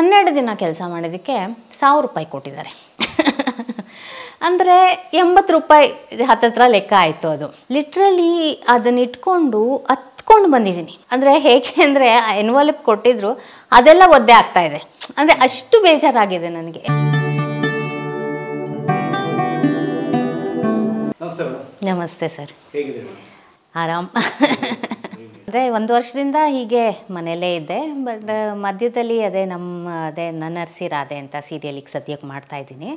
ಹನ್ನೆರಡು ದಿನ ಕೆಲಸ ಮಾಡಿದ್ದಕ್ಕೆ ಸಾವಿರ ರೂಪಾಯಿ ಕೊಟ್ಟಿದ್ದಾರೆ ಅಂದರೆ ಎಂಬತ್ತು ರೂಪಾಯಿ ಹತ್ತತ್ರ ಲೆಕ್ಕ ಆಯಿತು ಅದು ಲಿಟ್ರಲಿ ಅದನ್ನ ಇಟ್ಕೊಂಡು ಹತ್ಕೊಂಡು ಬಂದಿದ್ದೀನಿ ಅಂದರೆ ಹೇಗೆ ಅಂದರೆ ಎನ್ವಲಪ್ ಕೊಟ್ಟಿದ್ರು ಅದೆಲ್ಲ ಒದ್ದೆ ಆಗ್ತಾ ಇದೆ ಅಂದರೆ ಅಷ್ಟು ಬೇಜಾರಾಗಿದೆ ನನಗೆ ನಮಸ್ತೆ ಸರ್ ಆರಾಮ ಅಂದರೆ ಒಂದು ವರ್ಷದಿಂದ ಹೀಗೆ ಮನೆಯಲ್ಲೇ ಇದ್ದೆ ಬಟ್ ಮಧ್ಯದಲ್ಲಿ ಅದೇ ನಮ್ಮ ಅದೇ ನನ್ನರ್ಸಿ ರಾಧೆ ಅಂತ ಸೀರಿಯಲಿಗೆ ಸದ್ಯಕ್ಕೆ ಮಾಡ್ತಾ ಇದ್ದೀನಿ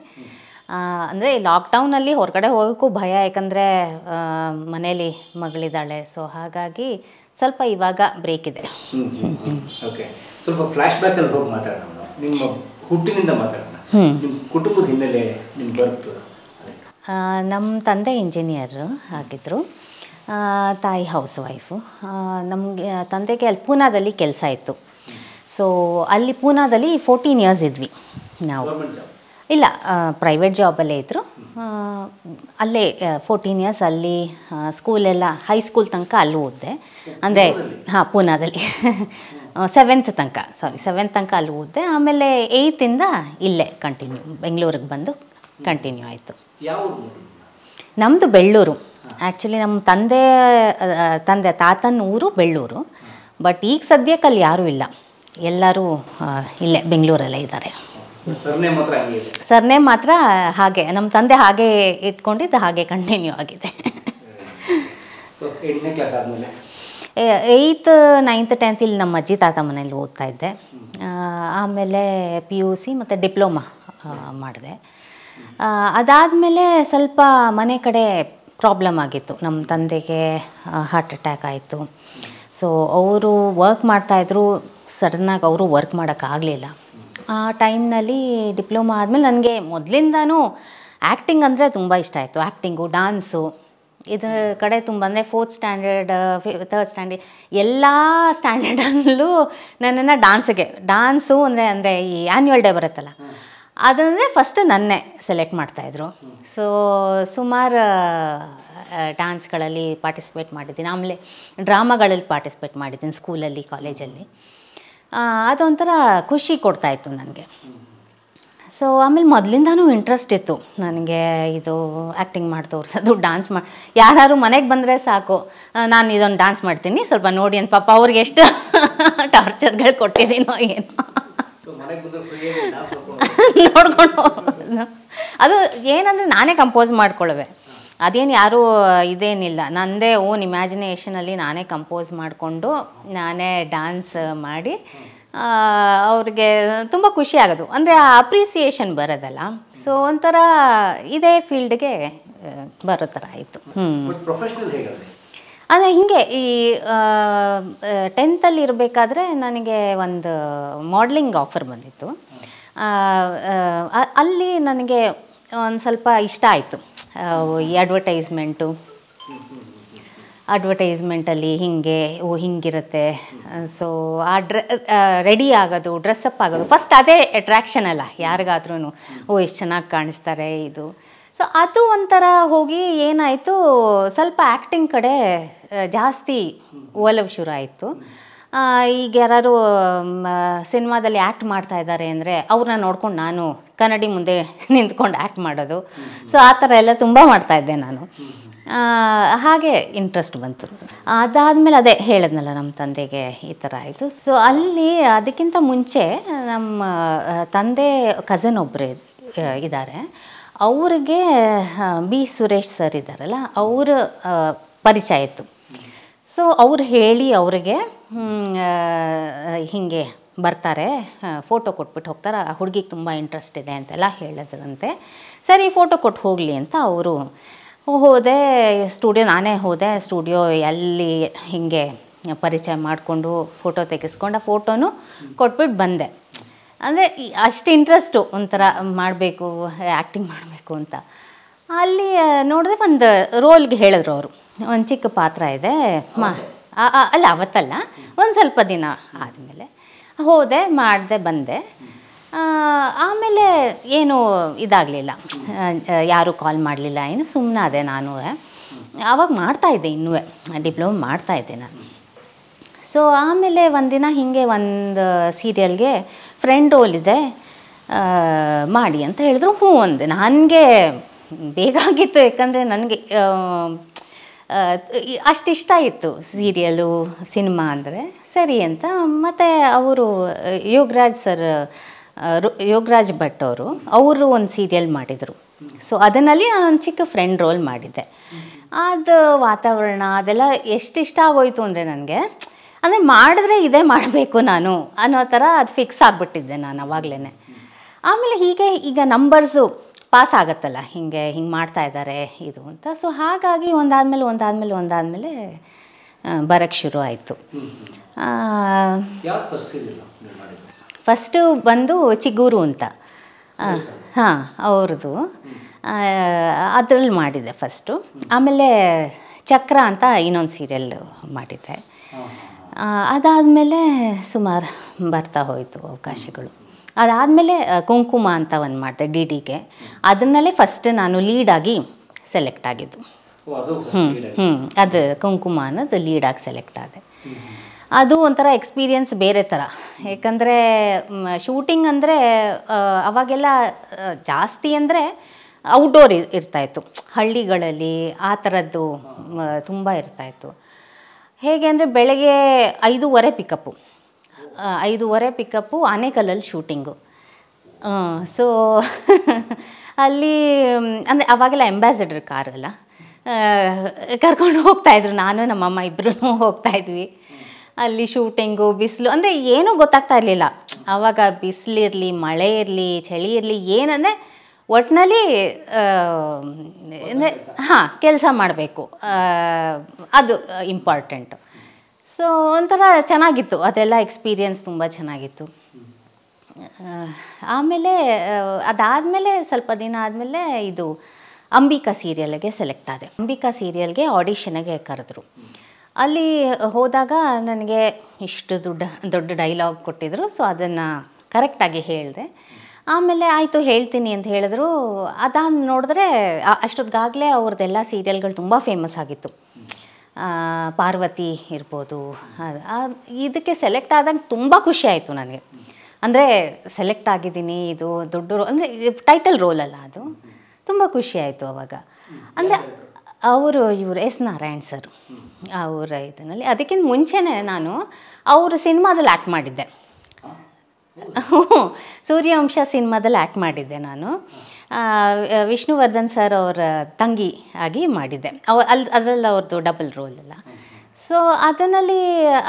ಅಂದರೆ ಲಾಕ್ಡೌನಲ್ಲಿ ಹೊರಗಡೆ ಹೋಗೋಕ್ಕೂ ಭಯ ಯಾಕಂದರೆ ಮನೇಲಿ ಮಗಳಿದ್ದಾಳೆ ಸೊ ಹಾಗಾಗಿ ಸ್ವಲ್ಪ ಇವಾಗ ಬ್ರೇಕ್ ಇದೆ ಸ್ವಲ್ಪ ಫ್ಲ್ಯಾಶ್ ಹೋಗಿ ಮಾತಾಡೋಣ ನಿಮ್ಮ ಹುಟ್ಟಿನಿಂದ ಮಾತಾಡೋಣ ನಿಮ್ಮ ನಿಮ್ಮ ನಮ್ಮ ತಂದೆ ಇಂಜಿನಿಯರು ಆಗಿದ್ದರು ತಾಯಿ ಹೌಸ್ ವೈಫು ನಮಗೆ ತಂದೆಗೆ ಅಲ್ಲಿ ಪೂನಾದಲ್ಲಿ ಕೆಲಸ ಇತ್ತು ಸೊ ಅಲ್ಲಿ ಪೂನಾದಲ್ಲಿ ಫೋರ್ಟೀನ್ ಇಯರ್ಸ್ ಇದ್ವಿ ನಾವು ಇಲ್ಲ ಪ್ರೈವೇಟ್ ಜಾಬಲ್ಲೇ ಇದ್ದರು ಅಲ್ಲೇ ಫೋರ್ಟೀನ್ ಇಯರ್ಸ್ ಅಲ್ಲಿ ಸ್ಕೂಲೆಲ್ಲ ಹೈಸ್ಕೂಲ್ ತನಕ ಅಲ್ಲಿ ಓದಿದೆ ಅಂದರೆ ಹಾಂ ಪೂನಾದಲ್ಲಿ ಸೆವೆಂತ್ ತನಕ ಸಾರಿ ಸೆವೆಂತ್ ತನಕ ಅಲ್ಲಿ ಓದಿದೆ ಆಮೇಲೆ ಏಯ್ತಿಂದ ಇಲ್ಲೇ ಕಂಟಿನ್ಯೂ ಬೆಂಗಳೂರಿಗೆ ಬಂದು ಕಂಟಿನ್ಯೂ ಆಯಿತು ನಮ್ಮದು ಬೆಳ್ಳೂರು ಆ್ಯಕ್ಚುಲಿ ನಮ್ಮ ತಂದೆ ತಂದೆ ತಾತನ ಊರು ಬೆಳ್ಳೂರು ಬಟ್ ಈಗ ಸದ್ಯಕ್ಕೆ ಅಲ್ಲಿ ಯಾರೂ ಇಲ್ಲ ಎಲ್ಲರೂ ಇಲ್ಲೇ ಬೆಂಗಳೂರಲ್ಲೇ ಇದ್ದಾರೆ ಸರ್ನೇಮ್ ಮಾತ್ರ ಹಾಗೆ ನಮ್ಮ ತಂದೆ ಹಾಗೆ ಇಟ್ಕೊಂಡಿದ್ದು ಹಾಗೆ ಕಂಟಿನ್ಯೂ ಆಗಿದೆ ಏಯ್ತ್ ನೈನ್ತ್ ಟೆಂತ್ ಇಲ್ಲಿ ನಮ್ಮ ಅಜ್ಜಿ ತಾತ ಮನೇಲಿ ಓದ್ತಾ ಇದ್ದೆ ಆಮೇಲೆ ಪಿ ಯು ಸಿ ಮತ್ತು ಡಿಪ್ಲೊಮಾ ಮಾಡಿದೆ ಅದಾದಮೇಲೆ ಸ್ವಲ್ಪ ಮನೆ ಕಡೆ ಪ್ರಾಬ್ಲಮ್ ಆಗಿತ್ತು ನಮ್ಮ ತಂದೆಗೆ ಹಾರ್ಟ್ ಅಟ್ಯಾಕ್ ಆಯಿತು ಸೊ ಅವರು ವರ್ಕ್ ಮಾಡ್ತಾಯಿದ್ರು ಸಡನ್ನಾಗಿ ಅವರು ವರ್ಕ್ ಮಾಡೋಕ್ಕಾಗಲಿಲ್ಲ ಆ ಟೈಮ್ನಲ್ಲಿ ಡಿಪ್ಲೊಮಾ ಆದಮೇಲೆ ನನಗೆ ಮೊದಲಿಂದನೂ ಆ್ಯಕ್ಟಿಂಗ್ ಅಂದರೆ ತುಂಬ ಇಷ್ಟ ಆಯಿತು ಆ್ಯಕ್ಟಿಂಗು ಡಾನ್ಸು ಇದರ ಕಡೆ ತುಂಬ ಅಂದರೆ ಫೋರ್ತ್ ಸ್ಟ್ಯಾಂಡರ್ಡ್ ತರ್ಡ್ ಸ್ಟ್ಯಾಂಡರ್ಡ್ ಎಲ್ಲ ಸ್ಟ್ಯಾಂಡರ್ಡಲ್ಲೂ ನನ್ನನ್ನು ಡಾನ್ಸಿಗೆ ಡಾನ್ಸು ಅಂದರೆ ಅಂದರೆ ಈ ಆ್ಯನ್ಯುವಲ್ ಡೇ ಬರುತ್ತಲ್ಲ ಅದನ್ನೇ ಫಸ್ಟ್ ನನ್ನೇ ಸೆಲೆಕ್ಟ್ ಮಾಡ್ತಾಯಿದ್ರು ಸೊ ಸುಮಾರು ಡ್ಯಾನ್ಸ್ಗಳಲ್ಲಿ ಪಾರ್ಟಿಸಿಪೇಟ್ ಮಾಡಿದ್ದೀನಿ ಆಮೇಲೆ ಡ್ರಾಮಾಗಳಲ್ಲಿ ಪಾರ್ಟಿಸಿಪೇಟ್ ಮಾಡಿದ್ದೀನಿ ಸ್ಕೂಲಲ್ಲಿ ಕಾಲೇಜಲ್ಲಿ ಅದೊಂಥರ ಖುಷಿ ಕೊಡ್ತಾಯಿತ್ತು ನನಗೆ ಸೊ ಆಮೇಲೆ ಮೊದಲಿಂದನೂ ಇಂಟ್ರೆಸ್ಟ್ ಇತ್ತು ನನಗೆ ಇದು ಆ್ಯಕ್ಟಿಂಗ್ ಮಾಡಿ ತೋರಿಸೋದು ಡ್ಯಾನ್ಸ್ ಮಾಡಿ ಯಾರು ಮನೆಗೆ ಬಂದರೆ ಸಾಕು ನಾನು ಇದೊಂದು ಡ್ಯಾನ್ಸ್ ಮಾಡ್ತೀನಿ ಸ್ವಲ್ಪ ನೋಡಿ ಅಂತ ಪಾಪ ಅವ್ರಿಗೆ ಎಷ್ಟು ಟಾರ್ಚರ್ಗಳು ಕೊಟ್ಟಿದ್ದೀನೋ ಏನೋ ನೋಡ್ಕೊಂಡು ಅದು ಏನಂದರೆ ನಾನೇ ಕಂಪೋಸ್ ಮಾಡ್ಕೊಳ್ಳುವೆ ಅದೇನು ಯಾರೂ ಇದೇನಿಲ್ಲ ನನ್ನದೇ ಓನ್ ಇಮ್ಯಾಜಿನೇಷನಲ್ಲಿ ನಾನೇ ಕಂಪೋಸ್ ಮಾಡಿಕೊಂಡು ನಾನೇ ಡ್ಯಾನ್ಸ್ ಮಾಡಿ ಅವ್ರಿಗೆ ತುಂಬ ಖುಷಿ ಆಗೋದು ಅಂದರೆ ಆ ಅಪ್ರಿಸಿಯೇಷನ್ ಬರೋದಲ್ಲ ಸೊ ಒಂಥರ ಇದೇ ಫೀಲ್ಡ್ಗೆ ಬರೋ ಥರ ಆಯಿತು ಹ್ಞೂ ಅಂದರೆ ಹೀಗೆ ಈ ಟೆಂತಲ್ಲಿ ಇರಬೇಕಾದ್ರೆ ನನಗೆ ಒಂದು ಮಾಡ್ಲಿಂಗ್ ಆಫರ್ ಬಂದಿತ್ತು ಅಲ್ಲಿ ನನಗೆ ಒಂದು ಸ್ವಲ್ಪ ಇಷ್ಟ ಆಯಿತು ಈ ಅಡ್ವಟೈಸ್ಮೆಂಟು ಅಡ್ವಟೈಸ್ಮೆಂಟಲ್ಲಿ ಹೀಗೆ ಓ ಹಿಂಗಿರುತ್ತೆ ಸೊ ಆ ಡ್ರ ರೆಡಿ ಆಗೋದು ಡ್ರೆಸ್ಸಪ್ ಆಗೋದು ಫಸ್ಟ್ ಅದೇ ಅಟ್ರ್ಯಾಕ್ಷನ್ ಅಲ್ಲ ಯಾರಿಗಾದ್ರೂ ಓ ಎಷ್ಟು ಚೆನ್ನಾಗಿ ಕಾಣಿಸ್ತಾರೆ ಇದು ಸೊ ಅದು ಒಂಥರ ಹೋಗಿ ಏನಾಯಿತು ಸ್ವಲ್ಪ ಆ್ಯಕ್ಟಿಂಗ್ ಕಡೆ ಜಾಸ್ತಿ ಒಲವು ಶುರು ಆಯಿತು ಈಗ ಯಾರು ಸಿನಿಮಾದಲ್ಲಿ ಆ್ಯಕ್ಟ್ ಮಾಡ್ತಾ ಇದ್ದಾರೆ ಅಂದರೆ ಅವ್ರನ್ನ ನೋಡ್ಕೊಂಡು ನಾನು ಕನ್ನಡಿ ಮುಂದೆ ನಿಂತ್ಕೊಂಡು ಆ್ಯಕ್ಟ್ ಮಾಡೋದು ಸೊ ಆ ಥರ ಎಲ್ಲ ತುಂಬ ಮಾಡ್ತಾಯಿದ್ದೆ ನಾನು ಹಾಗೆ ಇಂಟ್ರೆಸ್ಟ್ ಬಂತು ಅದಾದಮೇಲೆ ಅದೇ ಹೇಳಿದ್ನಲ್ಲ ನಮ್ಮ ತಂದೆಗೆ ಈ ಥರ ಆಯಿತು ಸೊ ಅಲ್ಲಿ ಅದಕ್ಕಿಂತ ಮುಂಚೆ ನಮ್ಮ ತಂದೆ ಕಝನ್ ಒಬ್ಬರು ಇದ್ದಾರೆ ಅವ್ರಿಗೆ ಬಿ ಸುರೇಶ್ ಸರ್ ಇದ್ದಾರಲ್ಲ ಅವರ ಪರಿಚಯ ಇತ್ತು ಸೊ ಅವ್ರು ಹೇಳಿ ಅವರಿಗೆ ಹೀಗೆ ಬರ್ತಾರೆ ಫೋಟೋ ಕೊಟ್ಬಿಟ್ಟು ಹೋಗ್ತಾರೆ ಆ ಹುಡುಗಿಗೆ ತುಂಬ ಇಂಟ್ರೆಸ್ಟ್ ಇದೆ ಅಂತೆಲ್ಲ ಹೇಳಿದ್ರಂತೆ ಸರಿ ಫೋಟೋ ಕೊಟ್ಟು ಹೋಗಲಿ ಅಂತ ಅವರು ಹೋದೆ ಸ್ಟುಡಿಯೋ ನಾನೇ ಹೋದೆ ಸ್ಟುಡಿಯೋ ಎಲ್ಲಿ ಹೀಗೆ ಪರಿಚಯ ಮಾಡಿಕೊಂಡು ಫೋಟೋ ತೆಗೆಸ್ಕೊಂಡು ಆ ಫೋಟೋನು ಕೊಟ್ಬಿಟ್ಟು ಬಂದೆ ಅಂದರೆ ಅಷ್ಟು ಇಂಟ್ರೆಸ್ಟು ಒಂಥರ ಮಾಡಬೇಕು ಆ್ಯಕ್ಟಿಂಗ್ ಮಾಡಬೇಕು ಅಂತ ಅಲ್ಲಿ ನೋಡಿದ್ರೆ ಒಂದು ರೋಲ್ಗೆ ಹೇಳಿದ್ರು ಅವರು ಒಂದು ಚಿಕ್ಕ ಪಾತ್ರ ಇದೆ ಮಾ ಅಲ್ಲ ಅವತ್ತಲ್ಲ ಒಂದು ಸ್ವಲ್ಪ ದಿನ ಆದಮೇಲೆ ಹೋದೆ ಮಾಡಿದೆ ಬಂದೆ ಆಮೇಲೆ ಏನು ಇದಾಗಲಿಲ್ಲ ಯಾರೂ ಕಾಲ್ ಮಾಡಲಿಲ್ಲ ಏನು ಸುಮ್ಮನೆ ಅದೇ ನಾನು ಆವಾಗ ಮಾಡ್ತಾಯಿದ್ದೆ ಇನ್ನೂ ಡಿಪ್ಲೊಮಾ ಮಾಡ್ತಾಯಿದ್ದೆ ನಾನು ಸೊ ಆಮೇಲೆ ಒಂದಿನ ಹೀಗೆ ಒಂದು ಸೀರಿಯಲ್ಗೆ ಫ್ರೆಂಡ್ ರೋಲ್ ಇದೆ ಮಾಡಿ ಅಂತ ಹೇಳಿದ್ರು ಹ್ಞೂ ಅಂದೆ ನನಗೆ ಆಗಿತ್ತು ಯಾಕಂದರೆ ನನಗೆ ಅಷ್ಟು ಇಷ್ಟ ಇತ್ತು ಸೀರಿಯಲು ಸಿನಿಮಾ ಅಂದರೆ ಸರಿ ಅಂತ ಮತ್ತು ಅವರು ಯೋಗರಾಜ್ ಸರ್ ಯೋಗರಾಜ್ ಭಟ್ ಅವರು ಅವರು ಒಂದು ಸೀರಿಯಲ್ ಮಾಡಿದರು ಸೊ ಅದನ್ನಲ್ಲಿ ನಾನು ಚಿಕ್ಕ ಫ್ರೆಂಡ್ ರೋಲ್ ಮಾಡಿದ್ದೆ ಅದು ವಾತಾವರಣ ಅದೆಲ್ಲ ಎಷ್ಟು ಇಷ್ಟ ಆಗೋಯಿತು ಅಂದರೆ ನನಗೆ ಅಂದರೆ ಮಾಡಿದ್ರೆ ಇದೇ ಮಾಡಬೇಕು ನಾನು ಅನ್ನೋ ಥರ ಅದು ಫಿಕ್ಸ್ ಆಗಿಬಿಟ್ಟಿದ್ದೆ ನಾನು ಅವಾಗಲೇ ಆಮೇಲೆ ಹೀಗೆ ಈಗ ನಂಬರ್ಸು ಪಾಸ್ ಆಗುತ್ತಲ್ಲ ಹಿಂಗೆ ಹಿಂಗೆ ಮಾಡ್ತಾ ಇದ್ದಾರೆ ಇದು ಅಂತ ಸೊ ಹಾಗಾಗಿ ಒಂದಾದಮೇಲೆ ಒಂದಾದಮೇಲೆ ಒಂದಾದಮೇಲೆ ಬರಕ್ಕೆ ಶುರು ಆಯಿತು ಫಸ್ಟು ಬಂದು ಚಿಗೂರು ಅಂತ ಹಾಂ ಅವ್ರದ್ದು ಅದರಲ್ಲಿ ಮಾಡಿದೆ ಫಸ್ಟು ಆಮೇಲೆ ಚಕ್ರ ಅಂತ ಇನ್ನೊಂದು ಸೀರಿಯಲ್ ಮಾಡಿದ್ದೆ ಅದಾದಮೇಲೆ ಸುಮಾರು ಬರ್ತಾ ಹೋಯಿತು ಅವಕಾಶಗಳು ಅದಾದಮೇಲೆ ಕುಂಕುಮ ಅಂತ ಒಂದು ಮಾಡಿದೆ ಡಿ ಡಿಗೆ ಅದನ್ನಲ್ಲೇ ಫಸ್ಟ್ ನಾನು ಲೀಡಾಗಿ ಸೆಲೆಕ್ಟ್ ಆಗಿದ್ದು ಹ್ಞೂ ಹ್ಞೂ ಅದು ಕುಂಕುಮ ಅನ್ನೋದು ಲೀಡಾಗಿ ಸೆಲೆಕ್ಟ್ ಆದೆ ಅದು ಒಂಥರ ಎಕ್ಸ್ಪೀರಿಯನ್ಸ್ ಬೇರೆ ಥರ ಏಕೆಂದರೆ ಶೂಟಿಂಗ್ ಅಂದರೆ ಅವಾಗೆಲ್ಲ ಜಾಸ್ತಿ ಅಂದರೆ ಔಟ್ಡೋರ್ ಇರ್ತಾಯಿತ್ತು ಹಳ್ಳಿಗಳಲ್ಲಿ ಆ ಥರದ್ದು ತುಂಬ ಇರ್ತಾಯಿತ್ತು ಹೇಗೆ ಅಂದರೆ ಬೆಳಗ್ಗೆ ಐದೂವರೆ ಪಿಕಪ್ಪು ಐದೂವರೆ ಪಿಕಪ್ಪು ಆನೆಕಲ್ಲಲ್ಲಿ ಶೂಟಿಂಗು ಸೊ ಅಲ್ಲಿ ಅಂದರೆ ಅವಾಗೆಲ್ಲ ಕಾರ್ ಕಾರಲ್ಲ ಕರ್ಕೊಂಡು ಹೋಗ್ತಾಯಿದ್ರು ನಾನು ನಮ್ಮಮ್ಮ ಇಬ್ಬರೂ ಹೋಗ್ತಾಯಿದ್ವಿ ಅಲ್ಲಿ ಶೂಟಿಂಗು ಬಿಸಿಲು ಅಂದರೆ ಏನೂ ಗೊತ್ತಾಗ್ತಾ ಇರಲಿಲ್ಲ ಆವಾಗ ಬಿಸಿಲಿರಲಿ ಮಳೆ ಇರಲಿ ಚಳಿ ಇರಲಿ ಏನಂದರೆ ಒಟ್ಟಿನಲ್ಲಿ ಹಾಂ ಕೆಲಸ ಮಾಡಬೇಕು ಅದು ಇಂಪಾರ್ಟೆಂಟು ಸೊ ಒಂಥರ ಚೆನ್ನಾಗಿತ್ತು ಅದೆಲ್ಲ ಎಕ್ಸ್ಪೀರಿಯನ್ಸ್ ತುಂಬ ಚೆನ್ನಾಗಿತ್ತು ಆಮೇಲೆ ಅದಾದಮೇಲೆ ಸ್ವಲ್ಪ ದಿನ ಆದಮೇಲೆ ಇದು ಅಂಬಿಕಾ ಸೀರಿಯಲ್ಗೆ ಸೆಲೆಕ್ಟ್ ಆದೆ ಅಂಬಿಕಾ ಸೀರಿಯಲ್ಗೆ ಆಡಿಷನ್ಗೆ ಕರೆದ್ರು ಅಲ್ಲಿ ಹೋದಾಗ ನನಗೆ ಇಷ್ಟು ದೊಡ್ಡ ದೊಡ್ಡ ಡೈಲಾಗ್ ಕೊಟ್ಟಿದ್ದರು ಸೊ ಅದನ್ನು ಕರೆಕ್ಟಾಗಿ ಹೇಳಿದೆ ಆಮೇಲೆ ಆಯಿತು ಹೇಳ್ತೀನಿ ಅಂತ ಹೇಳಿದ್ರು ಅದನ್ನು ನೋಡಿದ್ರೆ ಅಷ್ಟೊತ್ತಿಗಾಗಲೇ ಅವ್ರದ್ದೆಲ್ಲ ಸೀರಿಯಲ್ಗಳು ತುಂಬ ಫೇಮಸ್ ಆಗಿತ್ತು ಪಾರ್ವತಿ ಇರ್ಬೋದು ಇದಕ್ಕೆ ಸೆಲೆಕ್ಟ್ ಆದಂಗೆ ತುಂಬ ಖುಷಿ ಆಯಿತು ನನಗೆ ಅಂದರೆ ಸೆಲೆಕ್ಟ್ ಆಗಿದ್ದೀನಿ ಇದು ದೊಡ್ಡ ರೋ ಅಂದರೆ ಟೈಟಲ್ ರೋಲ್ ಅಲ್ಲ ಅದು ತುಂಬ ಖುಷಿ ಆಯಿತು ಅವಾಗ ಅಂದರೆ ಅವರು ಇವರು ಎಸ್ ನಾರಾಯಣ್ ಸರ್ ಅವರ ಇದನ್ನಲ್ಲಿ ಅದಕ್ಕಿಂತ ಮುಂಚೆನೇ ನಾನು ಅವರು ಸಿನಿಮಾದಲ್ಲಿ ಆ್ಯಕ್ಟ್ ಮಾಡಿದ್ದೆ ಸೂರ್ಯವಂಶ ಸಿನಿಮಾದಲ್ಲಿ ಆ್ಯಕ್ಟ್ ಮಾಡಿದ್ದೆ ನಾನು ವಿಷ್ಣುವರ್ಧನ್ ಸರ್ ಅವರ ತಂಗಿ ಆಗಿ ಮಾಡಿದ್ದೆ ಅವ ಅಲ್ಲಿ ಅದರಲ್ಲಿ ಅವ್ರದ್ದು ಡಬಲ್ ರೋಲ್ ಅಲ್ಲ ಸೊ ಅದರಲ್ಲಿ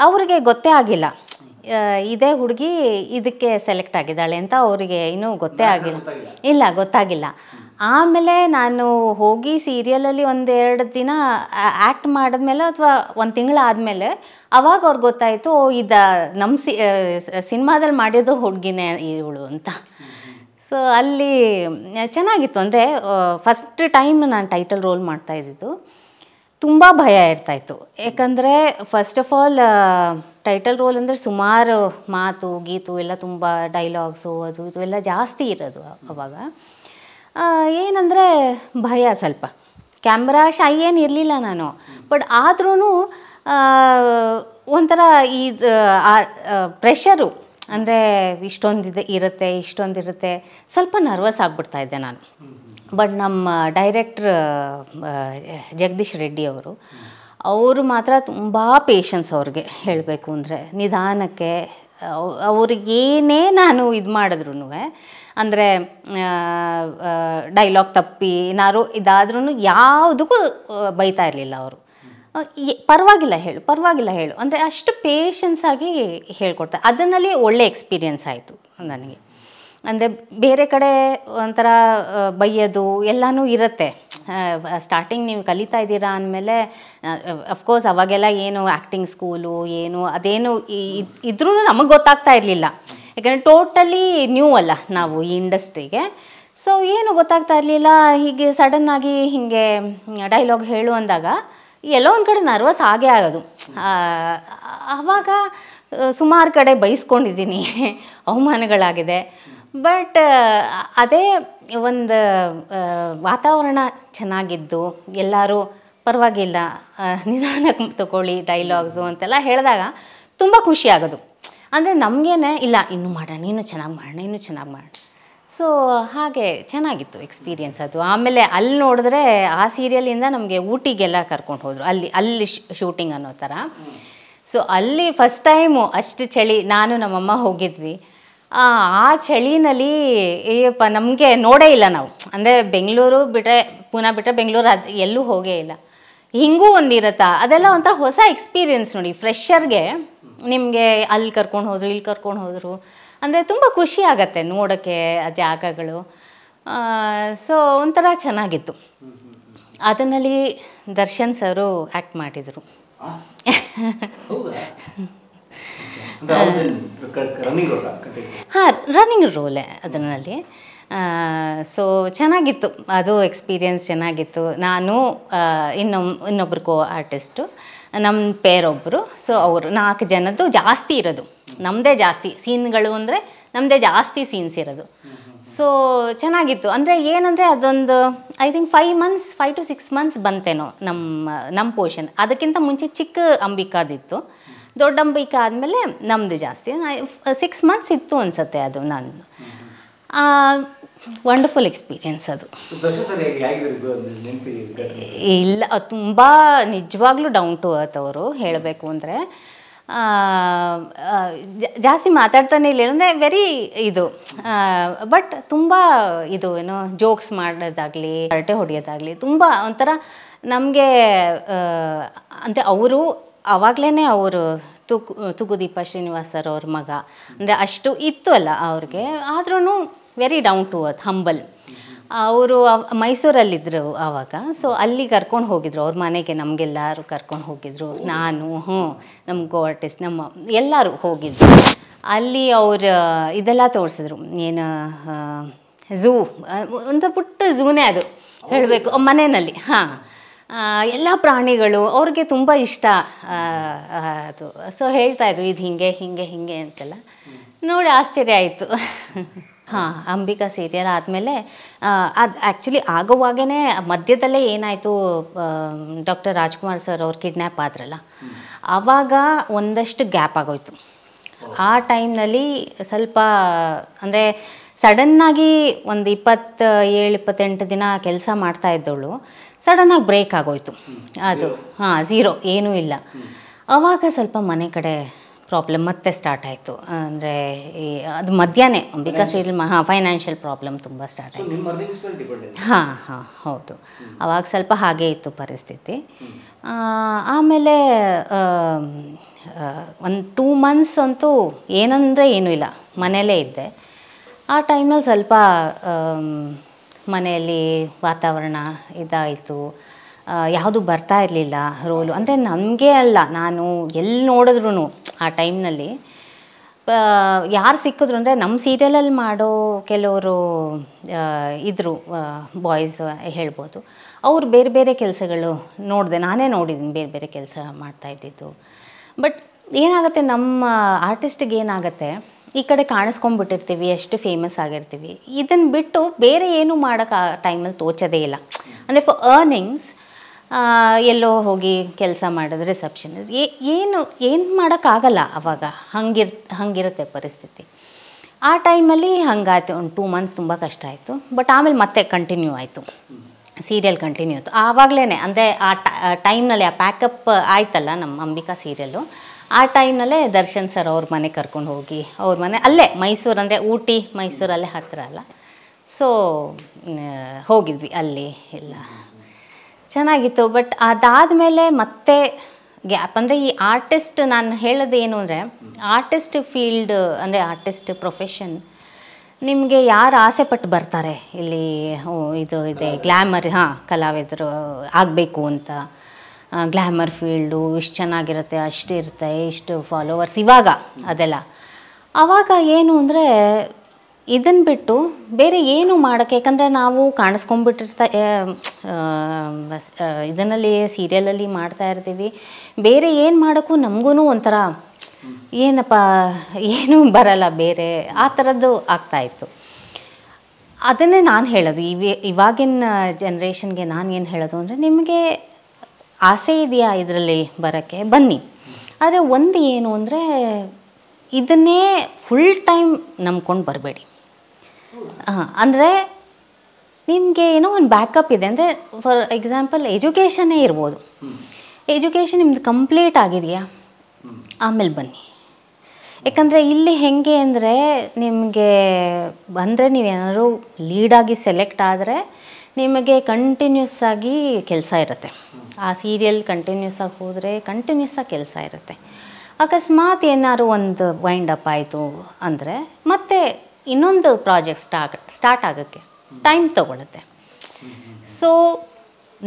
ಅವ್ರಿಗೆ ಗೊತ್ತೇ ಆಗಿಲ್ಲ ಇದೇ ಹುಡುಗಿ ಇದಕ್ಕೆ ಸೆಲೆಕ್ಟ್ ಆಗಿದ್ದಾಳೆ ಅಂತ ಅವರಿಗೆ ಇನ್ನೂ ಗೊತ್ತೇ ಆಗಿಲ್ಲ ಇಲ್ಲ ಗೊತ್ತಾಗಿಲ್ಲ ಆಮೇಲೆ ನಾನು ಹೋಗಿ ಸೀರಿಯಲಲ್ಲಿ ಒಂದೆರಡು ದಿನ ಆ್ಯಕ್ಟ್ ಮಾಡಿದ್ಮೇಲೆ ಅಥವಾ ಒಂದು ತಿಂಗಳಾದಮೇಲೆ ಅವಾಗ ಅವ್ರಿಗೆ ಗೊತ್ತಾಯಿತು ಇದು ನಮ್ಮ ಸಿ ಸಿನಿಮಾದಲ್ಲಿ ಮಾಡಿದ್ದು ಹುಡುಗಿನೇ ಇವಳು ಅಂತ ಸೊ ಅಲ್ಲಿ ಚೆನ್ನಾಗಿತ್ತು ಅಂದರೆ ಫಸ್ಟ್ ಟೈಮ್ ನಾನು ಟೈಟಲ್ ರೋಲ್ ಮಾಡ್ತಾ ಇದ್ದಿದ್ದು ತುಂಬ ಭಯ ಇರ್ತಾಯಿತ್ತು ಯಾಕಂದರೆ first of all title role ಅಂದರೆ ಸುಮಾರು ಮಾತು ಗೀತು ಎಲ್ಲ ತುಂಬ ಡೈಲಾಗ್ಸು ಅದು ಇದು ಎಲ್ಲ ಜಾಸ್ತಿ ಇರೋದು ಅವಾಗ ಏನಂದರೆ ಭಯ ಸ್ವಲ್ಪ ಕ್ಯಾಮ್ರಾ ಶೈ ಏನು ಇರಲಿಲ್ಲ ನಾನು ಬಟ್ ಆದ್ರೂ ಒಂಥರ ಇದು ಪ್ರೆಷರು ಅಂದರೆ ಇಷ್ಟೊಂದಿದೆ ಇರುತ್ತೆ ಇಷ್ಟೊಂದಿರುತ್ತೆ ಸ್ವಲ್ಪ ನರ್ವಸ್ ಆಗಿಬಿಡ್ತಾ ಇದ್ದೆ ನಾನು ಬಟ್ ನಮ್ಮ ಡೈರೆಕ್ಟ್ರ್ ಜಗದೀಶ್ ರೆಡ್ಡಿ ಅವರು ಅವರು ಮಾತ್ರ ತುಂಬ ಪೇಷನ್ಸ್ ಅವ್ರಿಗೆ ಹೇಳಬೇಕು ಅಂದರೆ ನಿಧಾನಕ್ಕೆ ಅವ್ರಿಗೇನೇ ನಾನು ಇದು ಮಾಡಿದ್ರು ಅಂದರೆ ಡೈಲಾಗ್ ತಪ್ಪಿ ಏನಾರು ಇದಾದ್ರೂ ಯಾವುದಕ್ಕೂ ಬೈತಾ ಇರಲಿಲ್ಲ ಅವರು ಪರವಾಗಿಲ್ಲ ಹೇಳು ಪರವಾಗಿಲ್ಲ ಹೇಳು ಅಂದರೆ ಅಷ್ಟು ಪೇಷನ್ಸ್ ಆಗಿ ಹೇಳ್ಕೊಡ್ತಾರೆ ಅದನ್ನಲ್ಲಿ ಒಳ್ಳೆ ಎಕ್ಸ್ಪೀರಿಯೆನ್ಸ್ ಆಯಿತು ನನಗೆ ಅಂದರೆ ಬೇರೆ ಕಡೆ ಒಂಥರ ಬೈಯೋದು ಎಲ್ಲನೂ ಇರುತ್ತೆ ಸ್ಟಾರ್ಟಿಂಗ್ ನೀವು ಕಲಿತಾ ಇದ್ದೀರಾ ಅಂದಮೇಲೆ ಅಫ್ಕೋರ್ಸ್ ಅವಾಗೆಲ್ಲ ಏನು ಆ್ಯಕ್ಟಿಂಗ್ ಸ್ಕೂಲು ಏನು ಅದೇನು ಇದ್ರೂ ನಮಗೆ ಗೊತ್ತಾಗ್ತಾ ಇರಲಿಲ್ಲ ಯಾಕಂದರೆ ಟೋಟಲಿ ನ್ಯೂ ಅಲ್ಲ ನಾವು ಈ ಇಂಡಸ್ಟ್ರಿಗೆ ಸೊ ಏನು ಗೊತ್ತಾಗ್ತಾ ಇರಲಿಲ್ಲ ಹೀಗೆ ಸಡನ್ನಾಗಿ ಹೀಗೆ ಡೈಲಾಗ್ ಹೇಳು ಅಂದಾಗ ಎಲ್ಲೋ ಒಂದು ಕಡೆ ನರ್ವಸ್ ಆಗೇ ಆಗೋದು ಆವಾಗ ಸುಮಾರು ಕಡೆ ಬೈಸ್ಕೊಂಡಿದ್ದೀನಿ ಅವಮಾನಗಳಾಗಿದೆ ಬಟ್ ಅದೇ ಒಂದು ವಾತಾವರಣ ಚೆನ್ನಾಗಿದ್ದು ಎಲ್ಲರೂ ಪರವಾಗಿಲ್ಲ ನಿಧಾನಕ್ಕೆ ತಗೊಳ್ಳಿ ಡೈಲಾಗ್ಸು ಅಂತೆಲ್ಲ ಹೇಳಿದಾಗ ತುಂಬ ಖುಷಿ ಆಗೋದು ಅಂದರೆ ನಮಗೇನೆ ಇಲ್ಲ ಇನ್ನೂ ಮಾಡೋಣ ಇನ್ನೂ ಚೆನ್ನಾಗಿ ಮಾಡೋಣ ಇನ್ನೂ ಚೆನ್ನಾಗಿ ಮಾಡೋಣ ಸೊ ಹಾಗೆ ಚೆನ್ನಾಗಿತ್ತು ಎಕ್ಸ್ಪೀರಿಯೆನ್ಸ್ ಅದು ಆಮೇಲೆ ಅಲ್ಲಿ ನೋಡಿದ್ರೆ ಆ ಸೀರಿಯಲಿಂದ ನಮಗೆ ಊಟಿಗೆಲ್ಲ ಕರ್ಕೊಂಡು ಹೋದರು ಅಲ್ಲಿ ಅಲ್ಲಿ ಶೂಟಿಂಗ್ ಅನ್ನೋ ಥರ ಸೊ ಅಲ್ಲಿ ಫಸ್ಟ್ ಟೈಮು ಅಷ್ಟು ಚಳಿ ನಾನು ನಮ್ಮಮ್ಮ ಹೋಗಿದ್ವಿ ಆ ಚಳಿನಲ್ಲಿ ಏಯಪ್ಪ ನಮಗೆ ನೋಡೇ ಇಲ್ಲ ನಾವು ಅಂದರೆ ಬೆಂಗಳೂರು ಬಿಟ್ಟರೆ ಪುನಃ ಬಿಟ್ಟರೆ ಬೆಂಗಳೂರು ಅದು ಎಲ್ಲೂ ಹೋಗೇ ಇಲ್ಲ ಹಿಂಗೂ ಒಂದು ಅದೆಲ್ಲ ಒಂಥರ ಹೊಸ ಎಕ್ಸ್ಪೀರಿಯೆನ್ಸ್ ನೋಡಿ ಫ್ರೆಶರ್ಗೆ ನಿಮಗೆ ಅಲ್ಲಿ ಕರ್ಕೊಂಡು ಹೋದರು ಇಲ್ಲಿ ಕರ್ಕೊಂಡು ಹೋದರು ಅಂದರೆ ತುಂಬ ಖುಷಿ ಆಗತ್ತೆ ನೋಡೋಕ್ಕೆ ಆ ಜಾಗಗಳು ಸೊ ಒಂಥರ ಚೆನ್ನಾಗಿತ್ತು ಅದನ್ನಲ್ಲಿ ದರ್ಶನ್ ಸರು ಆ್ಯಕ್ಟ್ ಮಾಡಿದರು ಹಾಂ ರನ್ನಿಂಗ್ ರೋಲೆ ಅದರಲ್ಲಿ ಸೊ ಚೆನ್ನಾಗಿತ್ತು ಅದು ಎಕ್ಸ್ಪೀರಿಯನ್ಸ್ ಚೆನ್ನಾಗಿತ್ತು ನಾನು ಇನ್ನೊಮ್ ಇನ್ನೊಬ್ಬರು ಆರ್ಟಿಸ್ಟು ನಮ್ಮ ಪೇರೊಬ್ಬರು ಸೊ ಅವರು ನಾಲ್ಕು ಜನದ್ದು ಜಾಸ್ತಿ ಇರೋದು ನಮ್ಮದೇ ಜಾಸ್ತಿ ಸೀನ್ಗಳು ಅಂದರೆ ನಮ್ಮದೇ ಜಾಸ್ತಿ ಸೀನ್ಸ್ ಇರೋದು ಸೊ ಚೆನ್ನಾಗಿತ್ತು ಅಂದರೆ ಏನಂದರೆ ಅದೊಂದು I think five months five to six months ಬಂತೇನೋ ನಮ್ಮ ನಮ್ಮ ಪೋರ್ಷನ್ ಅದಕ್ಕಿಂತ ಮುಂಚೆ ಚಿಕ್ಕ ಅಂಬಿಕಾದಿತ್ತು ದೊಡ್ಡ ಅಂಬಿಕಾ ಆದಮೇಲೆ ನಮ್ಮದು ಜಾಸ್ತಿ ಸಿಕ್ಸ್ ಮಂತ್ಸ್ ಇತ್ತು ಅನಿಸುತ್ತೆ ಅದು ನಾನು ವಂಡರ್ಫುಲ್ ಎಕ್ಸ್ಪೀರಿಯೆನ್ಸ್ ಅದು ಇಲ್ಲ ತುಂಬ ನಿಜವಾಗ್ಲೂ ಡೌನ್ ಟು ಅರ್ತ್ ಅವರು ಹೇಳಬೇಕು ಅಂದರೆ ಜಾಸ್ತಿ ಮಾತಾಡ್ತಾನೆ ಇಲ್ಲ ಅಂದರೆ ವೆರಿ ಇದು ಬಟ್ ತುಂಬ ಇದು ಏನೋ ಜೋಕ್ಸ್ ಮಾಡೋದಾಗಲಿ ಹರಟೆ ಹೊಡೆಯೋದಾಗಲಿ ತುಂಬ ಒಂಥರ ನಮಗೆ ಅಂದರೆ ಅವರು ಆವಾಗಲೇ ಅವರು ತುಕು ತುಗುದೀಪ ಶ್ರೀನಿವಾಸ್ ಅವ್ರ ಮಗ ಅಂದರೆ ಅಷ್ಟು ಇತ್ತು ಅಲ್ಲ ಅವ್ರಿಗೆ ಆದ್ರೂ very down to earth humble ಅವರು ಮೈಸೂರಲ್ಲಿದ್ದರು ಆವಾಗ ಸೊ ಅಲ್ಲಿ ಕರ್ಕೊಂಡು ಹೋಗಿದ್ರು ಅವ್ರ ಮನೆಗೆ ನಮಗೆಲ್ಲರೂ ಕರ್ಕೊಂಡು ಹೋಗಿದ್ರು ನಾನು ಹ್ಞೂ ನಮ್ಮ ಗೋಟಿಸ್ ನಮ್ಮ ಎಲ್ಲರೂ ಹೋಗಿದ್ರು ಅಲ್ಲಿ ಅವರು ಇದೆಲ್ಲ ತೋರಿಸಿದ್ರು ಏನು ಝೂ ಒಂದು ಪುಟ್ಟ ಝೂನೇ ಅದು ಹೇಳಬೇಕು ಮನೆಯಲ್ಲಿ ಹಾಂ ಎಲ್ಲ ಪ್ರಾಣಿಗಳು ಅವ್ರಿಗೆ ತುಂಬ ಇಷ್ಟ ಅದು ಸೊ ಹೇಳ್ತಾಯಿದ್ರು ಇದು ಹಿಂಗೆ ಹಿಂಗೆ ಹಿಂಗೆ ಅಂತೆಲ್ಲ ನೋಡಿ ಆಶ್ಚರ್ಯ ಆಯಿತು ಹಾಂ ಅಂಬಿಕಾ ಸೀರಿಯಲ್ ಆದಮೇಲೆ ಅದು ಆ್ಯಕ್ಚುಲಿ ಆಗೋವಾಗೇ ಮಧ್ಯದಲ್ಲೇ ಏನಾಯಿತು ಡಾಕ್ಟರ್ ರಾಜ್ಕುಮಾರ್ ಸರ್ ಅವ್ರು ಕಿಡ್ನ್ಯಾಪ್ ಆದ್ರಲ್ಲ ಆವಾಗ ಒಂದಷ್ಟು ಗ್ಯಾಪ್ ಆಗೋಯ್ತು ಆ ಟೈಮ್ನಲ್ಲಿ ಸ್ವಲ್ಪ ಅಂದರೆ ಸಡನ್ನಾಗಿ ಒಂದು ಇಪ್ಪತ್ತ ಏಳು ಇಪ್ಪತ್ತೆಂಟು ದಿನ ಕೆಲಸ ಮಾಡ್ತಾ ಇದ್ದವಳು ಸಡನ್ನಾಗಿ ಬ್ರೇಕ್ ಆಗೋಯ್ತು ಅದು ಹಾಂ ಝೀರೋ ಏನೂ ಇಲ್ಲ ಅವಾಗ ಸ್ವಲ್ಪ ಮನೆ ಕಡೆ ಪ್ರಾಬ್ಲಮ್ ಮತ್ತೆ ಸ್ಟಾರ್ಟ್ ಆಯಿತು ಅಂದರೆ ಈ ಅದು ಮಧ್ಯಾಹ್ನ ಬಿಕಾಸ್ ಇಲ್ಲಿ ಹಾಂ ಫೈನಾನ್ಷಿಯಲ್ ಪ್ರಾಬ್ಲಮ್ ತುಂಬ ಸ್ಟಾರ್ಟ್ ಆಯಿತು ಹಾಂ ಹಾಂ ಹೌದು ಅವಾಗ ಸ್ವಲ್ಪ ಹಾಗೇ ಇತ್ತು ಪರಿಸ್ಥಿತಿ ಆಮೇಲೆ ಒಂದು ಟೂ ಮಂತ್ಸ್ ಅಂತೂ ಏನಂದರೆ ಏನೂ ಇಲ್ಲ ಮನೆಯಲ್ಲೇ ಇದ್ದೆ ಆ ಟೈಮಲ್ಲಿ ಸ್ವಲ್ಪ ಮನೆಯಲ್ಲಿ ವಾತಾವರಣ ಇದಾಯಿತು ಯಾವುದು ಬರ್ತಾ ಇರಲಿಲ್ಲ ರೋಲು ಅಂದರೆ ನಮಗೆ ಅಲ್ಲ ನಾನು ಎಲ್ಲಿ ನೋಡಿದ್ರು ಆ ಟೈಮ್ನಲ್ಲಿ ಯಾರು ಸಿಕ್ಕಿದ್ರು ಅಂದರೆ ನಮ್ಮ ಸೀರಿಯಲಲ್ಲಿ ಮಾಡೋ ಕೆಲವರು ಇದ್ದರು ಬಾಯ್ಸ್ ಹೇಳ್ಬೋದು ಅವ್ರು ಬೇರೆ ಬೇರೆ ಕೆಲಸಗಳು ನೋಡಿದೆ ನಾನೇ ನೋಡಿದ್ದೀನಿ ಬೇರೆ ಬೇರೆ ಕೆಲಸ ಮಾಡ್ತಾ ಇದ್ದಿದ್ದು ಬಟ್ ಏನಾಗುತ್ತೆ ನಮ್ಮ ಆರ್ಟಿಸ್ಟಿಗೆ ಏನಾಗುತ್ತೆ ಈ ಕಡೆ ಕಾಣಿಸ್ಕೊಂಡ್ಬಿಟ್ಟಿರ್ತೀವಿ ಎಷ್ಟು ಫೇಮಸ್ ಆಗಿರ್ತೀವಿ ಇದನ್ನು ಬಿಟ್ಟು ಬೇರೆ ಏನೂ ಮಾಡೋಕ್ಕೆ ಆ ಟೈಮಲ್ಲಿ ತೋಚೋದೇ ಇಲ್ಲ ಅಂದರೆ ಫಾರ್ ಅರ್ನಿಂಗ್ಸ್ ಎಲ್ಲೋ ಹೋಗಿ ಕೆಲಸ ಮಾಡಿದ್ರೆ ರಿಸೆಪ್ಷನಿಸ್ಟ್ ಏನು ಏನು ಮಾಡೋಕ್ಕಾಗಲ್ಲ ಅವಾಗ ಹಂಗಿರ್ ಹಂಗಿರುತ್ತೆ ಪರಿಸ್ಥಿತಿ ಆ ಟೈಮಲ್ಲಿ ಹಂಗಾಯ್ತು ಒಂದು ಟೂ ಮಂತ್ಸ್ ತುಂಬ ಕಷ್ಟ ಆಯಿತು ಬಟ್ ಆಮೇಲೆ ಮತ್ತೆ ಕಂಟಿನ್ಯೂ ಆಯಿತು ಸೀರಿಯಲ್ ಕಂಟಿನ್ಯೂ ಆಯಿತು ಆವಾಗಲೇ ಅಂದರೆ ಆ ಟೈಮ್ನಲ್ಲಿ ಆ ಪ್ಯಾಕಪ್ ಆಯ್ತಲ್ಲ ನಮ್ಮ ಅಂಬಿಕಾ ಸೀರಿಯಲ್ಲು ಆ ಟೈಮ್ನಲ್ಲೇ ದರ್ಶನ್ ಸರ್ ಅವ್ರ ಮನೆ ಕರ್ಕೊಂಡು ಹೋಗಿ ಅವ್ರ ಮನೆ ಅಲ್ಲೇ ಮೈಸೂರು ಅಂದರೆ ಊಟಿ ಮೈಸೂರಲ್ಲೇ ಹತ್ತಿರ ಅಲ್ಲ ಸೊ ಹೋಗಿದ್ವಿ ಅಲ್ಲಿ ಎಲ್ಲ ಚೆನ್ನಾಗಿತ್ತು ಬಟ್ ಅದಾದಮೇಲೆ ಮತ್ತೆ ಗ್ಯಾಪ್ ಅಂದರೆ ಈ ಆರ್ಟಿಸ್ಟ್ ನಾನು ಹೇಳೋದು ಏನು ಅಂದರೆ ಆರ್ಟಿಸ್ಟ್ ಫೀಲ್ಡ್ ಅಂದರೆ ಆರ್ಟಿಸ್ಟ್ ಪ್ರೊಫೆಷನ್ ನಿಮಗೆ ಯಾರು ಆಸೆ ಪಟ್ಟು ಬರ್ತಾರೆ ಇಲ್ಲಿ ಇದು ಇದೆ ಗ್ಲ್ಯಾಮರ್ ಹಾಂ ಕಲಾವಿದರು ಆಗಬೇಕು ಅಂತ ಗ್ಲ್ಯಾಮರ್ ಫೀಲ್ಡು ಇಷ್ಟು ಚೆನ್ನಾಗಿರುತ್ತೆ ಅಷ್ಟಿರುತ್ತೆ ಇಷ್ಟು ಫಾಲೋವರ್ಸ್ ಇವಾಗ ಅದೆಲ್ಲ ಆವಾಗ ಏನು ಅಂದರೆ ಇದನ್ನು ಬಿಟ್ಟು ಬೇರೆ ಏನು ಮಾಡೋಕ್ಕೆ ಯಾಕಂದರೆ ನಾವು ಕಾಣಿಸ್ಕೊಂಡ್ಬಿಟ್ಟಿರ್ತಾ ಇದನ್ನಲ್ಲಿ ಸೀರಿಯಲಲ್ಲಿ ಮಾಡ್ತಾ ಇರ್ತೀವಿ ಬೇರೆ ಏನು ಮಾಡೋಕ್ಕೂ ನಮಗೂ ಒಂಥರ ಏನಪ್ಪ ಏನೂ ಬರಲ್ಲ ಬೇರೆ ಆ ಥರದ್ದು ಆಗ್ತಾಯಿತ್ತು ಅದನ್ನೇ ನಾನು ಹೇಳೋದು ಇವೆ ಇವಾಗಿನ ಜನ್ರೇಷನ್ಗೆ ನಾನು ಏನು ಹೇಳೋದು ಅಂದರೆ ನಿಮಗೆ ಆಸೆ ಇದೆಯಾ ಇದರಲ್ಲಿ ಬರೋಕ್ಕೆ ಬನ್ನಿ ಆದರೆ ಒಂದು ಏನು ಅಂದರೆ ಇದನ್ನೇ ಫುಲ್ ಟೈಮ್ ನಂಬ್ಕೊಂಡು ಬರಬೇಡಿ ಅಂದರೆ ನಿಮಗೆ ಏನೋ ಒಂದು ಬ್ಯಾಕಪ್ ಇದೆ ಅಂದರೆ ಫಾರ್ ಎಕ್ಸಾಂಪಲ್ ಎಜುಕೇಷನ್ನೇ ಇರ್ಬೋದು ಎಜುಕೇಷನ್ ನಿಮ್ದು ಕಂಪ್ಲೀಟ್ ಆಗಿದೆಯಾ ಆಮೇಲೆ ಬನ್ನಿ ಯಾಕಂದರೆ ಇಲ್ಲಿ ಹೆಂಗೆ ಅಂದರೆ ನಿಮಗೆ ಬಂದರೆ ನೀವೇನಾದರೂ ಲೀಡಾಗಿ ಸೆಲೆಕ್ಟ್ ಆದರೆ ನಿಮಗೆ ಕಂಟಿನ್ಯೂಸ್ ಆಗಿ ಕೆಲಸ ಇರುತ್ತೆ ಆ ಸೀರಿಯಲ್ ಕಂಟಿನ್ಯೂಸ್ ಆಗಿ ಹೋದರೆ ಕಂಟಿನ್ಯೂಸ್ ಆಗಿ ಕೆಲಸ ಇರುತ್ತೆ ಅಕಸ್ಮಾತ್ ಏನಾದ್ರು ಒಂದು ವೈಂಡ್ ಅಪ್ ಆಯಿತು ಅಂದರೆ ಮತ್ತೆ ಇನ್ನೊಂದು ಪ್ರಾಜೆಕ್ಟ್ ಸ್ಟಾರ್ಟ್ ಸ್ಟಾರ್ಟ್ ಆಗೋಕ್ಕೆ ಟೈಮ್ ತೊಗೊಳುತ್ತೆ ಸೊ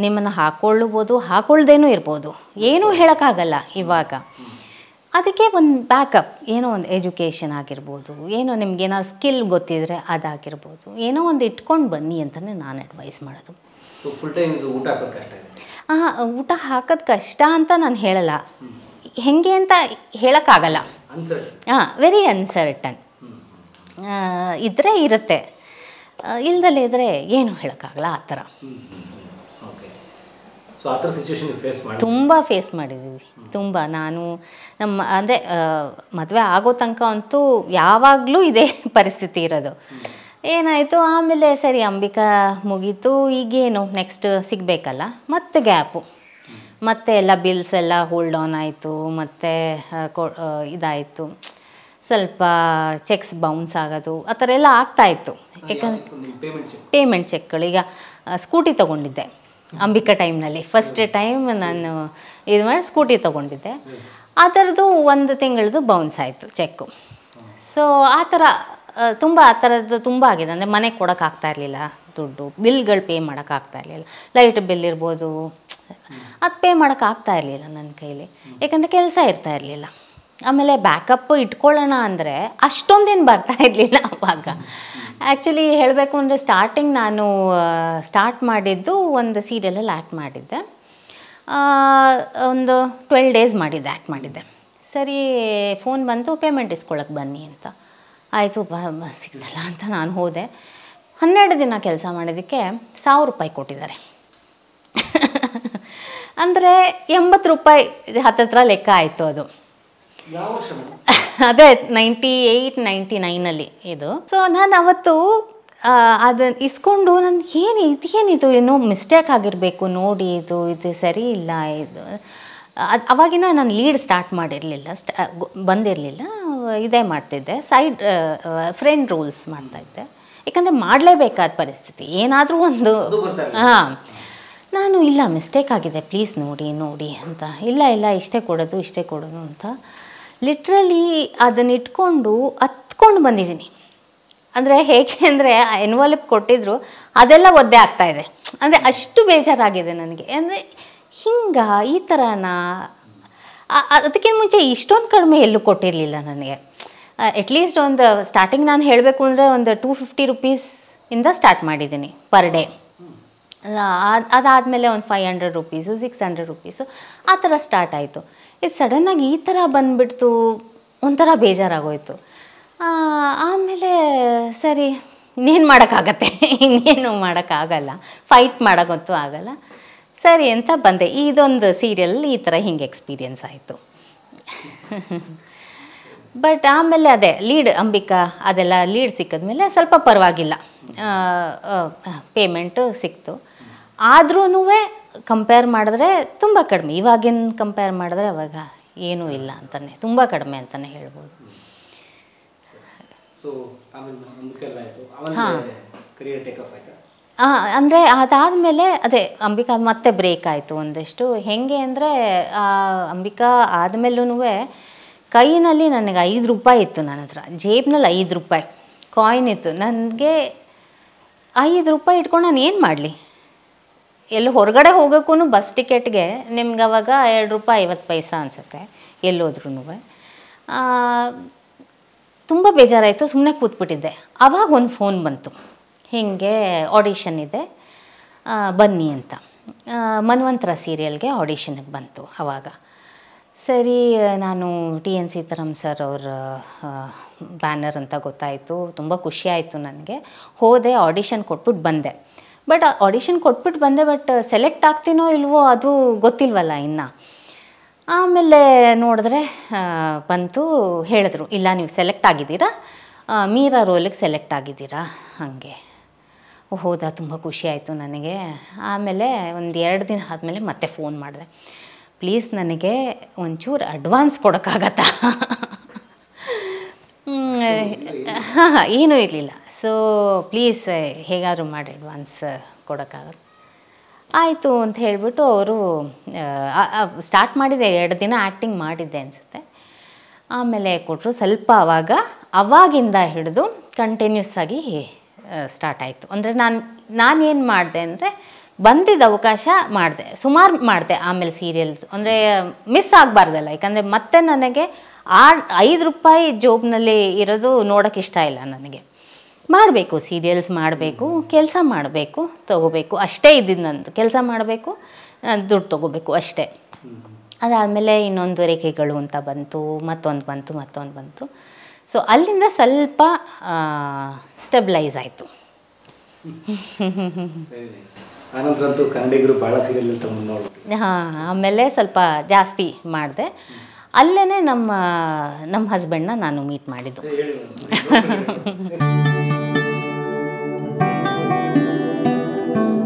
ನಿಮ್ಮನ್ನು ಹಾಕ್ಕೊಳ್ಳಬೋದು ಹಾಕ್ಕೊಳ್ದೇನೂ ಇರ್ಬೋದು ಏನೂ ಹೇಳೋಕ್ಕಾಗಲ್ಲ ಇವಾಗ ಅದಕ್ಕೆ ಒಂದು ಬ್ಯಾಕಪ್ ಏನೋ ಒಂದು ಎಜುಕೇಷನ್ ಆಗಿರ್ಬೋದು ಏನೋ ನಿಮ್ಗೆ ಏನಾದ್ರು ಸ್ಕಿಲ್ ಗೊತ್ತಿದ್ರೆ ಅದಾಗಿರ್ಬೋದು ಏನೋ ಒಂದು ಇಟ್ಕೊಂಡು ಬನ್ನಿ ಅಂತಲೇ ನಾನು ಅಡ್ವೈಸ್ ಮಾಡೋದು ಹಾಂ ಊಟ ಹಾಕೋದು ಕಷ್ಟ ಅಂತ ನಾನು ಹೇಳಲ್ಲ ಹೆಂಗೆ ಅಂತ ಹೇಳೋಕ್ಕಾಗಲ್ಲ ಹಾಂ ವೆರಿ ಅನ್ಸರ್ಟನ್ ಇದ್ದರೆ ಇರುತ್ತೆ ಇಲ್ದಲೇ ಇದ್ದರೆ ಏನು ಹೇಳೋಕ್ಕಾಗಲ್ಲ ಆ ಥರ ತುಂಬ ಫೇಸ್ ಮಾಡಿದ್ದೀವಿ ತುಂಬ ನಾನು ನಮ್ಮ ಅಂದರೆ ಮದುವೆ ಆಗೋ ತನಕ ಅಂತೂ ಯಾವಾಗಲೂ ಇದೇ ಪರಿಸ್ಥಿತಿ ಇರೋದು ಏನಾಯಿತು ಆಮೇಲೆ ಸರಿ ಅಂಬಿಕಾ ಮುಗೀತು ಈಗೇನು ನೆಕ್ಸ್ಟ್ ಸಿಗಬೇಕಲ್ಲ ಮತ್ತೆ ಗ್ಯಾಪು ಮತ್ತೆ ಎಲ್ಲ ಬಿಲ್ಸ್ ಎಲ್ಲ ಹೋಲ್ಡ್ ಆನ್ ಆಯಿತು ಮತ್ತು ಕೊ ಇದಾಯಿತು ಸ್ವಲ್ಪ ಚೆಕ್ಸ್ ಬೌನ್ಸ್ ಆಗೋದು ಆ ಥರ ಎಲ್ಲ ಆಗ್ತಾಯಿತ್ತು ಯಾಕಂದರೆ ಪೇಮೆಂಟ್ ಚೆಕ್ಗಳು ಈಗ ಸ್ಕೂಟಿ ತೊಗೊಂಡಿದ್ದೆ ಅಂಬಿಕಾ ಟೈಮ್ನಲ್ಲಿ ಫಸ್ಟ್ ಟೈಮ್ ನಾನು ಇದು ಮಾಡಿ ಸ್ಕೂಟಿ ತೊಗೊಂಡಿದ್ದೆ ಆ ಥರದ್ದು ಒಂದು ತಿಂಗಳದ್ದು ಬೌನ್ಸ್ ಆಯಿತು ಚೆಕ್ಕು ಸೊ ಆ ಥರ ತುಂಬ ಆ ಥರದ್ದು ತುಂಬ ಆಗಿದೆ ಅಂದರೆ ಮನೆಗೆ ಕೊಡೋಕ್ಕಾಗ್ತಾ ಇರಲಿಲ್ಲ ದುಡ್ಡು ಬಿಲ್ಗಳು ಪೇ ಮಾಡೋಕ್ಕಾಗ್ತಾ ಇರಲಿಲ್ಲ ಲೈಟ್ ಬಿಲ್ ಇರ್ಬೋದು ಅದು ಪೇ ಮಾಡೋಕ್ಕಾಗ್ತಾ ಇರಲಿಲ್ಲ ನನ್ನ ಕೈಲಿ ಯಾಕಂದರೆ ಕೆಲಸ ಇರ್ತಾ ಇರಲಿಲ್ಲ ಆಮೇಲೆ ಬ್ಯಾಕಪ್ ಇಟ್ಕೊಳ್ಳೋಣ ಅಂದರೆ ಅಷ್ಟೊಂದೇನು ಬರ್ತಾ ಇರಲಿಲ್ಲ ಅವಾಗ ಆ್ಯಕ್ಚುಲಿ ಹೇಳಬೇಕು ಅಂದರೆ ಸ್ಟಾರ್ಟಿಂಗ್ ನಾನು ಸ್ಟಾರ್ಟ್ ಮಾಡಿದ್ದು ಒಂದು ಸೀರಿಯಲಲ್ಲಿ ಆ್ಯಕ್ಟ್ ಮಾಡಿದ್ದೆ ಒಂದು ಟ್ವೆಲ್ ಡೇಸ್ ಮಾಡಿದ್ದೆ ಆ್ಯಕ್ಟ್ ಮಾಡಿದ್ದೆ ಸರಿ ಫೋನ್ ಬಂತು ಪೇಮೆಂಟ್ ಇಸ್ಕೊಳ್ಳೋಕೆ ಬನ್ನಿ ಅಂತ ಆಯಿತು ಬ ಸಿಗ್ತಲ್ಲ ಅಂತ ನಾನು ಹೋದೆ ಹನ್ನೆರಡು ದಿನ ಕೆಲಸ ಮಾಡಿದ್ದಕ್ಕೆ ಸಾವಿರ ರೂಪಾಯಿ ಕೊಟ್ಟಿದ್ದಾರೆ ಅಂದರೆ ಎಂಬತ್ತು ರೂಪಾಯಿ ಹತ್ತತ್ರ ಲೆಕ್ಕ ಆಯಿತು ಅದು ಅದೇ ನೈಂಟಿ ಏಯ್ಟ್ ನೈಂಟಿ ನೈನಲ್ಲಿ ಇದು ಸೊ ನಾನು ಅವತ್ತು ಅದನ್ನ ಇಸ್ಕೊಂಡು ನಾನು ಏನು ಇದೇನಿದು ಏನೋ ಮಿಸ್ಟೇಕ್ ಆಗಿರಬೇಕು ನೋಡಿ ಇದು ಇದು ಸರಿ ಇಲ್ಲ ಇದು ಅದು ಅವಾಗಿನ ನಾನು ಲೀಡ್ ಸ್ಟಾರ್ಟ್ ಮಾಡಿರಲಿಲ್ಲ ಸ್ಟ ಬಂದಿರಲಿಲ್ಲ ಇದೇ ಮಾಡ್ತಿದ್ದೆ ಸೈಡ್ ಫ್ರೆಂಡ್ ರೂಲ್ಸ್ ಮಾಡ್ತಾಯಿದ್ದೆ ಯಾಕಂದರೆ ಮಾಡಲೇಬೇಕಾದ ಪರಿಸ್ಥಿತಿ ಏನಾದರೂ ಒಂದು ಹಾಂ ನಾನು ಇಲ್ಲ ಮಿಸ್ಟೇಕ್ ಆಗಿದೆ ಪ್ಲೀಸ್ ನೋಡಿ ನೋಡಿ ಅಂತ ಇಲ್ಲ ಇಲ್ಲ ಇಷ್ಟೇ ಕೊಡೋದು ಇಷ್ಟೇ ಕೊಡೋದು ಅಂತ ಲಿಟ್ರಲಿ ಅದನ್ನ ಇಟ್ಕೊಂಡು ಹತ್ಕೊಂಡು ಬಂದಿದ್ದೀನಿ ಅಂದರೆ ಹೇಗೆ ಅಂದರೆ ಆ ಎನ್ವಲಪ್ ಕೊಟ್ಟಿದ್ರು ಅದೆಲ್ಲ ಒದ್ದೆ ಆಗ್ತಾ ಇದೆ ಅಂದರೆ ಅಷ್ಟು ಬೇಜಾರಾಗಿದೆ ನನಗೆ ಅಂದರೆ ಹಿಂಗ ಈ ಥರನಾ ಅದಕ್ಕಿಂತ ಮುಂಚೆ ಇಷ್ಟೊಂದು ಕಡಿಮೆ ಎಲ್ಲೂ ಕೊಟ್ಟಿರಲಿಲ್ಲ ನನಗೆ ಅಟ್ಲೀಸ್ಟ್ ಒಂದು ಸ್ಟಾರ್ಟಿಂಗ್ ನಾನು ಹೇಳಬೇಕು ಅಂದರೆ ಒಂದು ಟೂ ಫಿಫ್ಟಿ ರುಪೀಸಿಂದ ಸ್ಟಾರ್ಟ್ ಮಾಡಿದ್ದೀನಿ ಪರ್ ಡೇ ಅದಾದಮೇಲೆ ಒಂದು five hundred rupees six hundred rupees ಆ ಥರ ಸ್ಟಾರ್ಟ್ ಆಯಿತು ಇದು ಸಡನ್ನಾಗಿ ಈ ಥರ ಬಂದುಬಿಡ್ತು ಒಂಥರ ಬೇಜಾರಾಗೋಯಿತು ಆಮೇಲೆ ಸರಿ ಇನ್ನೇನು ಮಾಡೋಕ್ಕಾಗತ್ತೆ ಇನ್ನೇನು ಮಾಡೋಕ್ಕಾಗಲ್ಲ ಫೈಟ್ ಮಾಡೋಕ್ಕಂತೂ ಆಗಲ್ಲ ಸರಿ ಅಂತ ಬಂದೆ ಇದೊಂದು ಸೀರಿಯಲ್ ಈ ಥರ ಹಿಂಗೆ ಎಕ್ಸ್ಪೀರಿಯನ್ಸ್ ಆಯಿತು ಬಟ್ ಆಮೇಲೆ ಅದೇ ಲೀಡ್ ಅಂಬಿಕಾ ಅದೆಲ್ಲ ಲೀಡ್ ಸಿಕ್ಕಿದ್ಮೇಲೆ ಸ್ವಲ್ಪ ಪರವಾಗಿಲ್ಲ ಪೇಮೆಂಟು ಸಿಕ್ತು ಆದ್ರೂ ಕಂಪೇರ್ ಮಾಡಿದ್ರೆ ತುಂಬ ಕಡಿಮೆ ಇವಾಗಿನ ಕಂಪೇರ್ ಮಾಡಿದ್ರೆ ಅವಾಗ ಏನೂ ಇಲ್ಲ ಅಂತಲೇ ತುಂಬ ಕಡಿಮೆ ಅಂತಲೇ ಹೇಳ್ಬೋದು ಹಾಂ ಹಾಂ ಅಂದರೆ ಅದಾದಮೇಲೆ ಅದೇ ಅಂಬಿಕಾ ಮತ್ತೆ ಬ್ರೇಕ್ ಆಯಿತು ಒಂದಿಷ್ಟು ಹೆಂಗೆ ಅಂದರೆ ಅಂಬಿಕಾ ಆದಮೇಲೂ ಕೈನಲ್ಲಿ ನನಗೆ ಐದು ರೂಪಾಯಿ ಇತ್ತು ನನ್ನ ಹತ್ರ ಜೇಬ್ನಲ್ಲಿ ಐದು ರೂಪಾಯಿ ಕಾಯಿನ್ ಇತ್ತು ನನಗೆ ಐದು ರೂಪಾಯಿ ಇಟ್ಕೊಂಡು ನಾನು ಏನು ಮಾಡಲಿ ಎಲ್ಲಿ ಹೊರಗಡೆ ಹೋಗೋಕ್ಕೂ ಬಸ್ ಟಿಕೆಟ್ಗೆ ನಿಮ್ಗೆ ಅವಾಗ ಎರಡು ರೂಪಾಯಿ ಐವತ್ತು ಪೈಸ ಅನಿಸುತ್ತೆ ಎಲ್ಲೋದ್ರೂ ತುಂಬ ಬೇಜಾರಾಯಿತು ಸುಮ್ಮನೆ ಕೂತ್ಬಿಟ್ಟಿದ್ದೆ ಆವಾಗ ಒಂದು ಫೋನ್ ಬಂತು ಹೀಗೆ ಆಡಿಷನ್ ಇದೆ ಬನ್ನಿ ಅಂತ ಮನ್ವಂತರ ಸೀರಿಯಲ್ಗೆ ಆಡಿಷನ್ಗೆ ಬಂತು ಆವಾಗ ಸರಿ ನಾನು ಟಿ ಎನ್ ಸೀತಾರಾಮ್ ಸರ್ ಅವ್ರ ಬ್ಯಾನರ್ ಅಂತ ಗೊತ್ತಾಯಿತು ತುಂಬ ಖುಷಿ ಆಯಿತು ನನಗೆ ಹೋದೆ ಆಡಿಷನ್ ಕೊಟ್ಬಿಟ್ಟು ಬಂದೆ ಬಟ್ ಆಡಿಷನ್ ಕೊಟ್ಬಿಟ್ಟು ಬಂದೆ ಬಟ್ ಸೆಲೆಕ್ಟ್ uh, ಆಗ್ತೀನೋ ಇಲ್ವೋ ಅದು ಗೊತ್ತಿಲ್ವಲ್ಲ ಇನ್ನು ಆಮೇಲೆ ನೋಡಿದ್ರೆ ಬಂತು ಹೇಳಿದ್ರು ಇಲ್ಲ ನೀವು ಸೆಲೆಕ್ಟ್ ಆಗಿದ್ದೀರಾ ಮೀರಾ ರೋಲಿಗೆ ಸೆಲೆಕ್ಟ್ ಆಗಿದ್ದೀರಾ ಹಾಗೆ ಹೌದಾ ತುಂಬ ಖುಷಿ ಆಯಿತು ನನಗೆ ಆಮೇಲೆ ಒಂದು ಎರಡು ದಿನ ಆದಮೇಲೆ ಮತ್ತೆ ಫೋನ್ ಮಾಡಿದೆ ಪ್ಲೀಸ್ ನನಗೆ ಒಂಚೂರು ಅಡ್ವಾನ್ಸ್ ಕೊಡೋಕ್ಕಾಗತ್ತಾ ಹಾಂ ಹಾಂ ಏನೂ ಇರಲಿಲ್ಲ ಸೊ ಪ್ಲೀಸ್ ಹೇಗಾದರೂ ಮಾಡಿ ಅಡ್ವಾನ್ಸ್ ಕೊಡೋಕ್ಕಾಗತ್ತೆ ಆಯಿತು ಅಂತ ಹೇಳಿಬಿಟ್ಟು ಅವರು ಸ್ಟಾರ್ಟ್ ಮಾಡಿದೆ ಎರಡು ದಿನ ಆ್ಯಕ್ಟಿಂಗ್ ಮಾಡಿದ್ದೆ ಅನಿಸುತ್ತೆ ಆಮೇಲೆ ಕೊಟ್ಟರು ಸ್ವಲ್ಪ ಆವಾಗ ಅವಾಗಿಂದ ಹಿಡಿದು ಕಂಟಿನ್ಯೂಸ್ ಆಗಿ ಸ್ಟಾರ್ಟ್ ಆಯಿತು ಅಂದರೆ ನಾನು ನಾನೇನು ಮಾಡಿದೆ ಅಂದರೆ ಬಂದಿದ್ದ ಅವಕಾಶ ಮಾಡಿದೆ ಸುಮಾರು ಮಾಡಿದೆ ಆಮೇಲೆ ಸೀರಿಯಲ್ಸ್ ಅಂದರೆ ಮಿಸ್ ಆಗಬಾರ್ದಲ್ಲ ಯಾಕಂದರೆ ಮತ್ತೆ ನನಗೆ ಆ ಐದು ರೂಪಾಯಿ ಜೋಬ್ನಲ್ಲಿ ಇರೋದು ನೋಡೋಕೆ ಇಷ್ಟ ಇಲ್ಲ ನನಗೆ ಮಾಡಬೇಕು ಸೀರಿಯಲ್ಸ್ ಮಾಡಬೇಕು ಕೆಲಸ ಮಾಡಬೇಕು ತಗೋಬೇಕು ಅಷ್ಟೇ ಇದ್ದಿದ್ದು ನಂದು ಕೆಲಸ ಮಾಡಬೇಕು ದುಡ್ಡು ತಗೋಬೇಕು ಅಷ್ಟೇ ಅದಾದಮೇಲೆ ಇನ್ನೊಂದು ರೇಖೆಗಳು ಅಂತ ಬಂತು ಮತ್ತೊಂದು ಬಂತು ಮತ್ತೊಂದು ಬಂತು ಸೊ ಅಲ್ಲಿಂದ ಸ್ವಲ್ಪ ಸ್ಟೆಬಿಲೈಸ್ ಆಯಿತು ಹಾಂ ಆಮೇಲೆ ಸ್ವಲ್ಪ ಜಾಸ್ತಿ ಮಾಡಿದೆ ಅಲ್ಲೇ ನಮ್ಮ ನಮ್ಮ ಹಸ್ಬೆಂಡ್ನ ನಾನು ಮೀಟ್ ಮಾಡಿದ್ದು